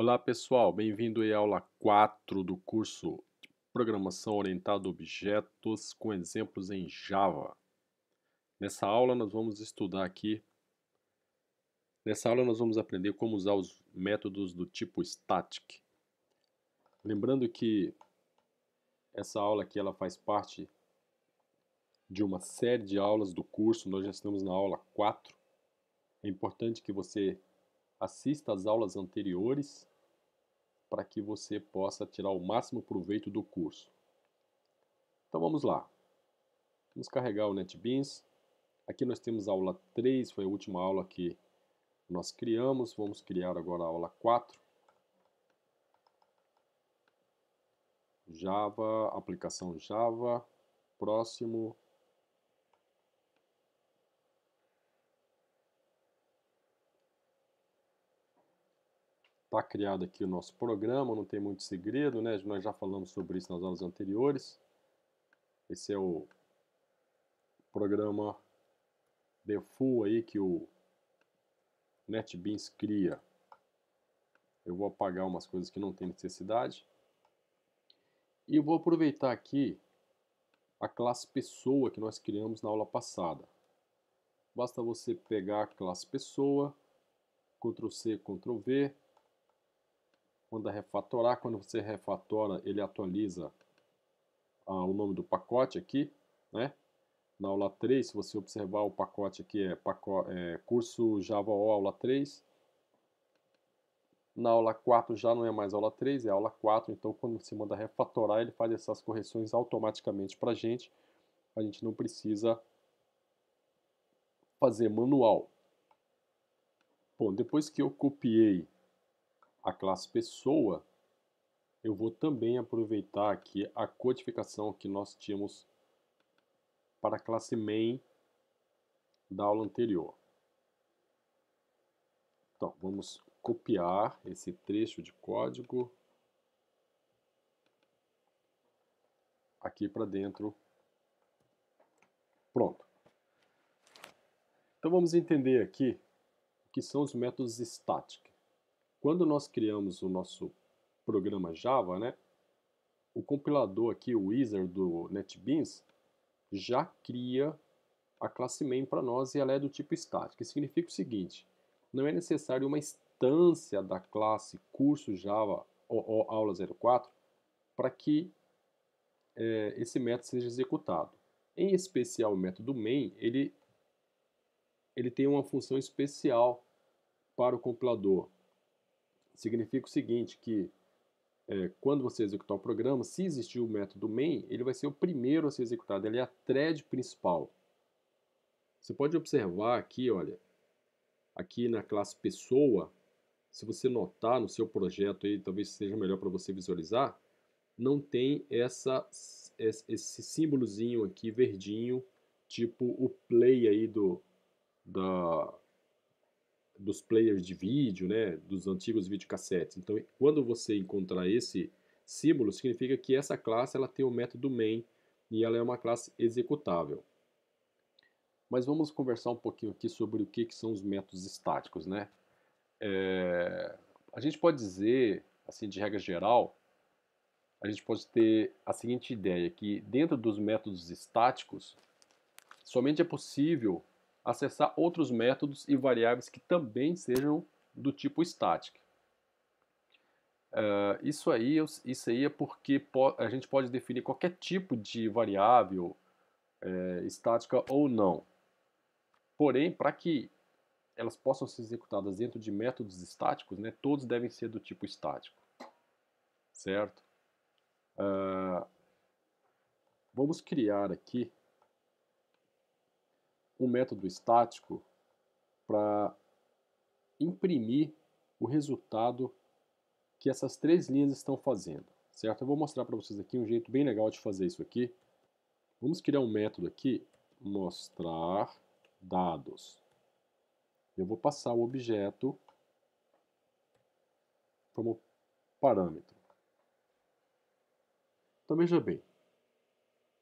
Olá pessoal, bem-vindo à aula 4 do curso Programação Orientada a Objetos com exemplos em Java. Nessa aula nós vamos estudar aqui, nessa aula nós vamos aprender como usar os métodos do tipo static. Lembrando que essa aula aqui ela faz parte de uma série de aulas do curso, nós já estamos na aula 4. É importante que você assista às aulas anteriores para que você possa tirar o máximo proveito do curso. Então vamos lá. Vamos carregar o NetBeans. Aqui nós temos a aula 3, foi a última aula que nós criamos. Vamos criar agora a aula 4. Java, aplicação Java, próximo, Está criado aqui o nosso programa, não tem muito segredo, né? Nós já falamos sobre isso nas aulas anteriores. Esse é o programa default aí que o NetBeans cria. Eu vou apagar umas coisas que não tem necessidade. E vou aproveitar aqui a classe pessoa que nós criamos na aula passada. Basta você pegar a classe pessoa, Ctrl+C, Ctrl+V, Manda é refatorar. Quando você refatora, ele atualiza ah, o nome do pacote aqui, né? Na aula 3, se você observar o pacote aqui, é, pacote, é curso Java O, aula 3. Na aula 4 já não é mais aula 3, é aula 4. Então, quando você manda refatorar, ele faz essas correções automaticamente para a gente. A gente não precisa fazer manual. Bom, depois que eu copiei a classe pessoa, eu vou também aproveitar aqui a codificação que nós tínhamos para a classe main da aula anterior. Então, vamos copiar esse trecho de código aqui para dentro. Pronto. Então, vamos entender aqui o que são os métodos static. Quando nós criamos o nosso programa Java, né, o compilador aqui, o Wizard do NetBeans, já cria a classe main para nós e ela é do tipo estático, significa o seguinte, não é necessário uma instância da classe curso Java ou, ou aula 04 para que é, esse método seja executado. Em especial o método main, ele, ele tem uma função especial para o compilador, significa o seguinte, que é, quando você executar o programa, se existir o método main, ele vai ser o primeiro a ser executado, ele é a thread principal. Você pode observar aqui, olha, aqui na classe pessoa, se você notar no seu projeto aí, talvez seja melhor para você visualizar, não tem essa, esse símbolozinho aqui verdinho, tipo o play aí do, da, dos players de vídeo, né, dos antigos videocassetes. Então, quando você encontrar esse símbolo, significa que essa classe ela tem o método main e ela é uma classe executável. Mas vamos conversar um pouquinho aqui sobre o que, que são os métodos estáticos, né? É, a gente pode dizer, assim, de regra geral, a gente pode ter a seguinte ideia, que dentro dos métodos estáticos, somente é possível acessar outros métodos e variáveis que também sejam do tipo static. Uh, isso, aí, isso aí é porque a gente pode definir qualquer tipo de variável é, estática ou não. Porém, para que elas possam ser executadas dentro de métodos estáticos, né, todos devem ser do tipo estático. Certo? Uh, vamos criar aqui um método estático para imprimir o resultado que essas três linhas estão fazendo, certo? Eu vou mostrar para vocês aqui um jeito bem legal de fazer isso aqui. Vamos criar um método aqui, mostrar dados. Eu vou passar o objeto como parâmetro. Então veja bem,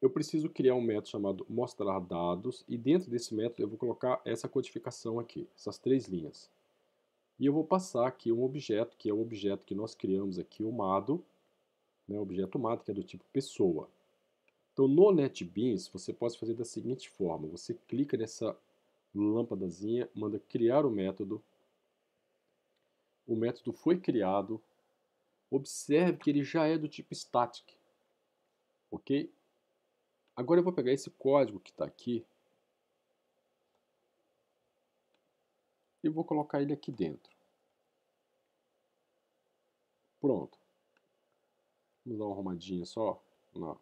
eu preciso criar um método chamado mostrar dados e dentro desse método eu vou colocar essa codificação aqui, essas três linhas. E eu vou passar aqui um objeto, que é o objeto que nós criamos aqui, o MADO, né, objeto MADO, que é do tipo pessoa. Então no NetBeans você pode fazer da seguinte forma, você clica nessa lâmpadazinha, manda criar o método, o método foi criado, observe que ele já é do tipo static, ok? Agora eu vou pegar esse código que está aqui e vou colocar ele aqui dentro. Pronto. Vamos dar uma arrumadinha só. Não.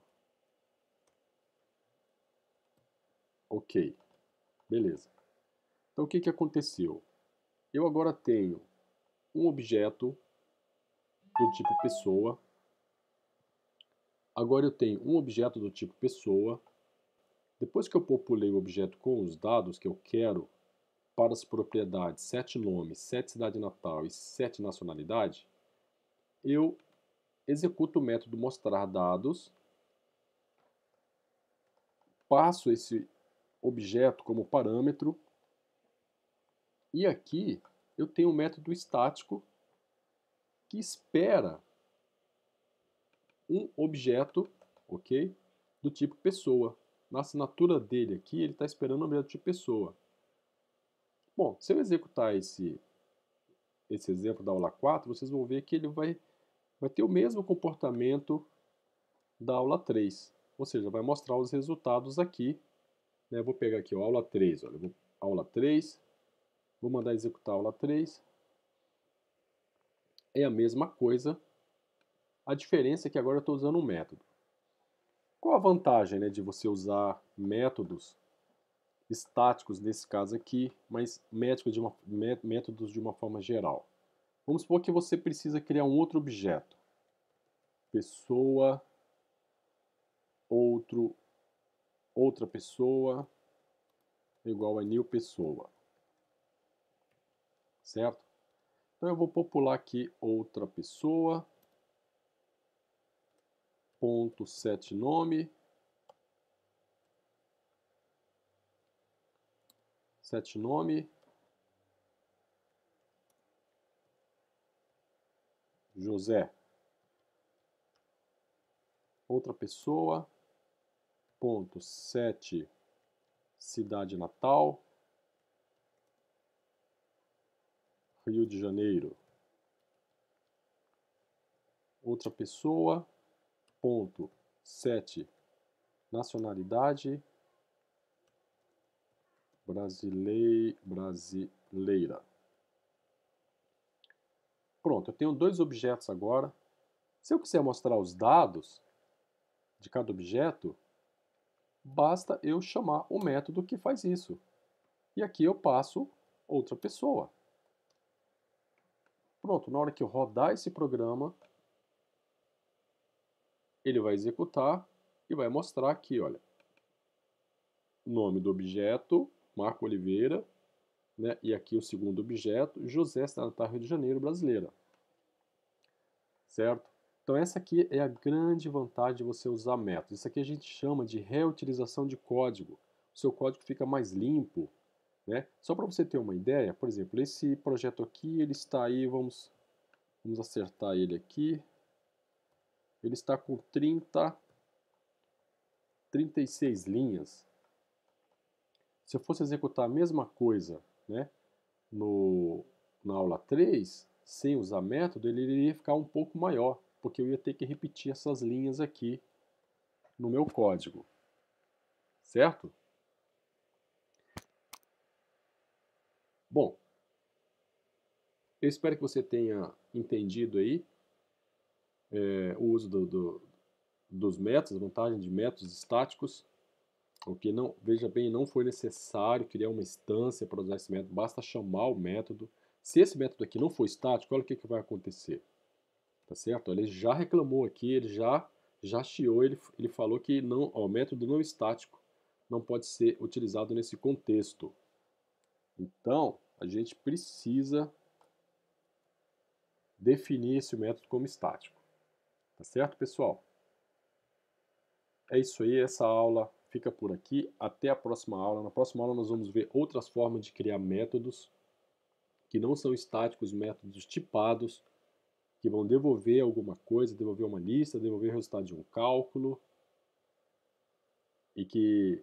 Ok. Beleza. Então o que, que aconteceu? Eu agora tenho um objeto do tipo pessoa Agora eu tenho um objeto do tipo pessoa. Depois que eu populei o objeto com os dados que eu quero para as propriedades sete nomes, sete cidade natal e sete nacionalidade, eu executo o método mostrar dados, passo esse objeto como parâmetro e aqui eu tenho um método estático que espera um objeto, ok? Do tipo pessoa. Na assinatura dele aqui, ele está esperando um objeto de pessoa. Bom, se eu executar esse, esse exemplo da aula 4, vocês vão ver que ele vai, vai ter o mesmo comportamento da aula 3. Ou seja, vai mostrar os resultados aqui. Né? vou pegar aqui, a aula 3, olha, vou, aula 3, vou mandar executar a aula 3. É a mesma coisa a diferença é que agora eu estou usando um método. Qual a vantagem né, de você usar métodos estáticos nesse caso aqui, mas métodos de, uma, métodos de uma forma geral? Vamos supor que você precisa criar um outro objeto. Pessoa, outro, outra pessoa, igual a new pessoa. Certo? Então eu vou popular aqui outra pessoa ponto set nome, set nome, José, outra pessoa, ponto set cidade natal, Rio de Janeiro. Outra pessoa, Ponto. 7. Nacionalidade brasileira. Pronto, eu tenho dois objetos agora. Se eu quiser mostrar os dados de cada objeto, basta eu chamar o método que faz isso. E aqui eu passo outra pessoa. Pronto, na hora que eu rodar esse programa, ele vai executar e vai mostrar aqui, olha, nome do objeto, Marco Oliveira, né, e aqui o segundo objeto, José Cidadão Rio de Janeiro, brasileira. Certo? Então essa aqui é a grande vantagem de você usar métodos. Isso aqui a gente chama de reutilização de código. O seu código fica mais limpo, né? Só para você ter uma ideia, por exemplo, esse projeto aqui, ele está aí, vamos, vamos acertar ele aqui ele está com 30, 36 linhas. Se eu fosse executar a mesma coisa né, no, na aula 3, sem usar método, ele iria ficar um pouco maior, porque eu ia ter que repetir essas linhas aqui no meu código. Certo? Bom, eu espero que você tenha entendido aí é, o uso do, do, dos métodos, a vantagem de métodos estáticos, o que não, veja bem, não foi necessário criar uma instância para usar esse método, basta chamar o método. Se esse método aqui não for estático, olha o que, que vai acontecer. Tá certo? Ele já reclamou aqui, ele já, já chiou, ele, ele falou que não, ó, o método não estático não pode ser utilizado nesse contexto. Então, a gente precisa definir esse método como estático. Tá certo, pessoal? É isso aí, essa aula fica por aqui. Até a próxima aula. Na próxima aula nós vamos ver outras formas de criar métodos que não são estáticos, métodos tipados, que vão devolver alguma coisa, devolver uma lista, devolver o resultado de um cálculo e que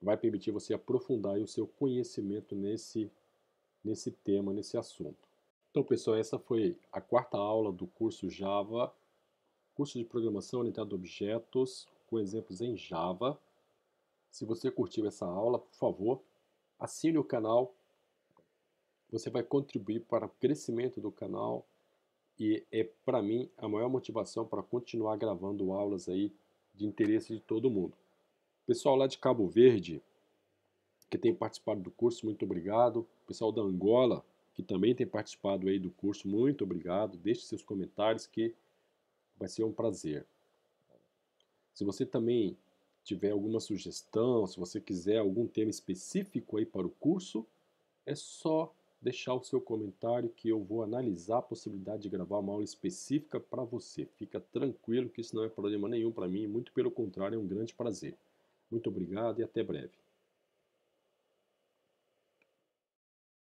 vai permitir você aprofundar o seu conhecimento nesse, nesse tema, nesse assunto. Então, pessoal, essa foi a quarta aula do curso Java curso de programação orientada a objetos com exemplos em Java. Se você curtiu essa aula, por favor, assine o canal. Você vai contribuir para o crescimento do canal e é para mim a maior motivação para continuar gravando aulas aí de interesse de todo mundo. Pessoal lá de Cabo Verde, que tem participado do curso, muito obrigado. Pessoal da Angola, que também tem participado aí do curso, muito obrigado. Deixe seus comentários que vai ser um prazer. Se você também tiver alguma sugestão, se você quiser algum tema específico aí para o curso, é só deixar o seu comentário que eu vou analisar a possibilidade de gravar uma aula específica para você. Fica tranquilo que isso não é problema nenhum para mim, muito pelo contrário, é um grande prazer. Muito obrigado e até breve.